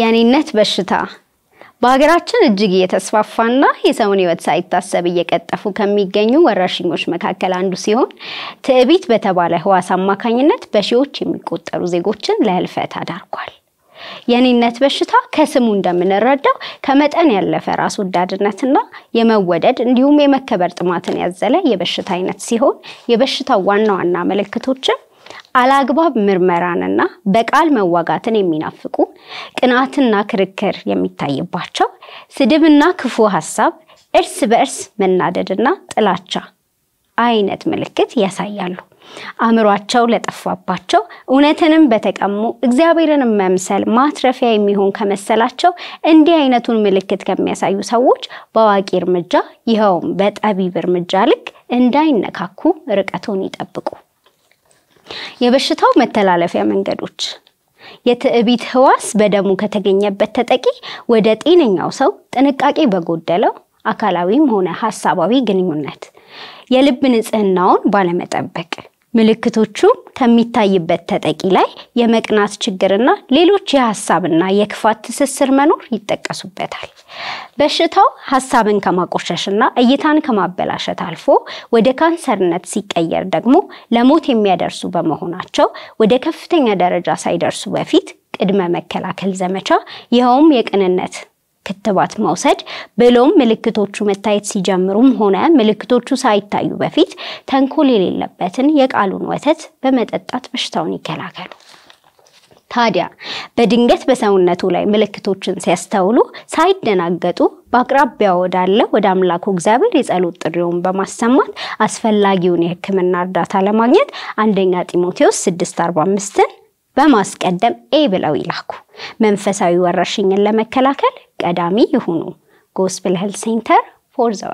የኔነት በሽታ በሀገራችን እጅግ እየተስፋፋና የሰውን ህይወት ሳይታሰብ እየቀጠፉ ከሚገኙ ወረርሽኞች መካከል አንዱ ሲሆን ትዕቢት በተባለ ህዋስ አማካኝነት በሺዎች የሚቆጠሩ ዜጎችን ለህልፈት አዳርጓል። የኔነት በሽታ ከስሙ እንደምንረዳው ከመጠን ያለፈ ራስ ወዳድነትና የመወደድ እንዲሁም የመከበር ጥማትን ያዘለ የበሽታ አይነት ሲሆን የበሽታው ዋና ዋና ምልክቶችም አላግባብ ምርመራንና በቃል መዋጋትን የሚናፍቁ ቅናትና ክርክር የሚታይባቸው፣ ስድብና ክፉ ሀሳብ፣ እርስ በእርስ መናደድና ጥላቻ አይነት ምልክት ያሳያሉ። አእምሯቸው ለጠፋባቸው እውነትንም በተቀሙ እግዚአብሔርንም መምሰል ማትረፊያ የሚሆን ከመሰላቸው እንዲህ አይነቱን ምልክት ከሚያሳዩ ሰዎች በአዋቂ እርምጃ ይኸውም በጠቢብ እርምጃ ልክ እንዳይነካኩ ርቀቱን ይጠብቁ። የበሽታው መተላለፊያ መንገዶች የትዕቢት ህዋስ በደሙ ከተገኘበት ተጠቂ ወደ ጤነኛው ሰው ጥንቃቄ በጎደለው አካላዊም ሆነ ሀሳባዊ ግንኙነት፣ የልብ ንጽህናውን ባለመጠበቅ ምልክቶቹም ከሚታይበት ተጠቂ ላይ የመቅናት ችግርና ሌሎች የሀሳብና የክፋት ትስስር መኖር ይጠቀሱበታል። በሽታው ሀሳብን ከማቆሸሽና እይታን ከማበላሸት አልፎ ወደ ካንሰርነት ሲቀየር ደግሞ ለሞት የሚያደርሱ በመሆናቸው ወደ ከፍተኛ ደረጃ ሳይደርሱ በፊት ቅድመ መከላከል ዘመቻ ይኸውም የቅንነት ክትባት መውሰድ ብሎም ምልክቶቹ መታየት ሲጀምሩም ሆነ ምልክቶቹ ሳይታዩ በፊት ተንኮል የሌለበትን የቃሉን ወተት በመጠጣት በሽታውን ይከላከሉ። ታዲያ በድንገት በሰውነቱ ላይ ምልክቶችን ሲያስተውሉ ሳይደናገጡ በአቅራቢያ ወዳለ ወደ አምላኩ እግዚአብሔር የጸሎት ጥሪውን በማሰማት አስፈላጊውን የሕክምና እርዳታ ለማግኘት አንደኛ ጢሞቴዎስ 645ን በማስቀደም ኤ ብለው ይላኩ። መንፈሳዊ ወረርሽኝን ለመከላከል ቀዳሚ ይሁኑ። ጎስፕል ሄልት ሴንተር ፎር ዘ